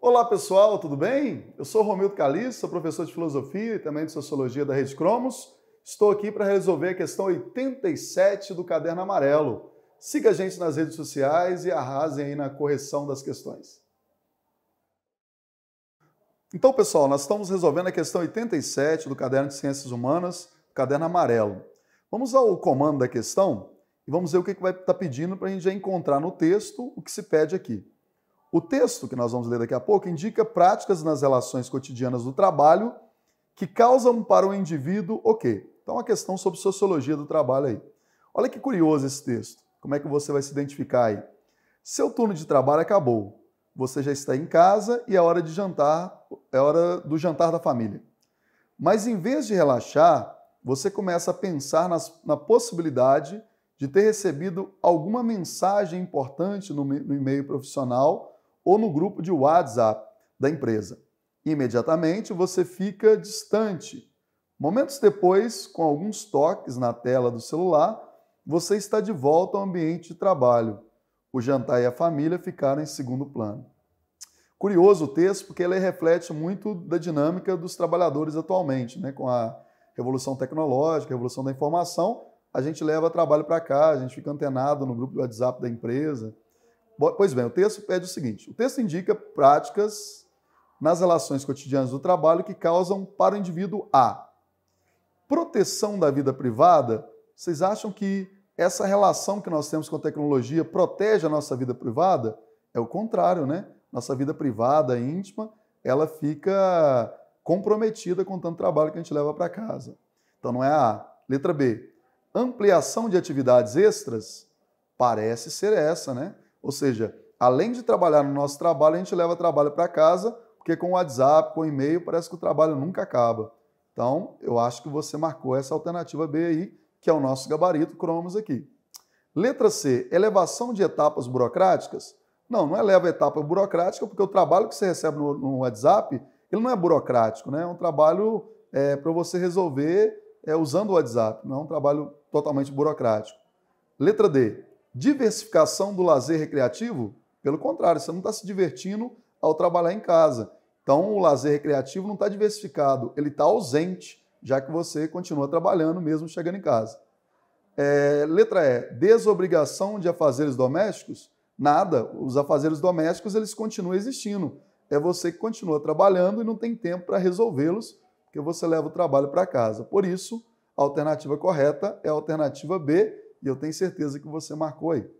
Olá pessoal, tudo bem? Eu sou Romildo Calixto, sou professor de Filosofia e também de Sociologia da Rede Cromos. Estou aqui para resolver a questão 87 do Caderno Amarelo. Siga a gente nas redes sociais e arrasem aí na correção das questões. Então, pessoal, nós estamos resolvendo a questão 87 do Caderno de Ciências Humanas, Caderno Amarelo. Vamos ao comando da questão? E vamos ver o que vai estar tá pedindo para a gente já encontrar no texto o que se pede aqui. O texto que nós vamos ler daqui a pouco indica práticas nas relações cotidianas do trabalho que causam para o indivíduo o okay. quê? Então, uma questão sobre sociologia do trabalho aí. Olha que curioso esse texto. Como é que você vai se identificar aí? Seu turno de trabalho acabou. Você já está em casa e é hora de jantar, é hora do jantar da família. Mas em vez de relaxar, você começa a pensar nas, na possibilidade de ter recebido alguma mensagem importante no, e-mail profissional ou no grupo de WhatsApp da empresa. Imediatamente você fica distante. Momentos depois, com alguns toques na tela do celular, você está de volta ao ambiente de trabalho. O jantar e a família ficaram em segundo plano. Curioso o texto, porque ele reflete muito da dinâmica dos trabalhadores atualmente, né? com a revolução tecnológica, a revolução da informação, a gente leva trabalho para cá, a gente fica antenado no grupo do WhatsApp da empresa. Pois bem, o texto pede é o seguinte: o texto indica práticas nas relações cotidianas do trabalho que causam para o indivíduo A. Proteção da vida privada, vocês acham que essa relação que nós temos com a tecnologia protege a nossa vida privada? É o contrário, né? Nossa vida privada, íntima, ela fica comprometida com tanto trabalho que a gente leva para casa. Então não é A. Letra B ampliação de atividades extras? Parece ser essa, né? Ou seja, além de trabalhar no nosso trabalho, a gente leva trabalho para casa, porque com o WhatsApp, com o e-mail, parece que o trabalho nunca acaba. Então, eu acho que você marcou essa alternativa B aí, que é o nosso gabarito cromos aqui. Letra C, elevação de etapas burocráticas? Não, não eleva etapa burocrática, porque o trabalho que você recebe no, no WhatsApp, ele não é burocrático, né? É um trabalho é, para você resolver é, usando o WhatsApp, não é um trabalho totalmente burocrático. Letra D, diversificação do lazer recreativo? Pelo contrário, você não está se divertindo ao trabalhar em casa. Então, o lazer recreativo não está diversificado, ele está ausente, já que você continua trabalhando mesmo chegando em casa. É, letra E, desobrigação de afazeres domésticos? Nada, os afazeres domésticos eles continuam existindo. É você que continua trabalhando e não tem tempo para resolvê-los porque você leva o trabalho para casa. Por isso, a alternativa correta é a alternativa B, e eu tenho certeza que você marcou aí.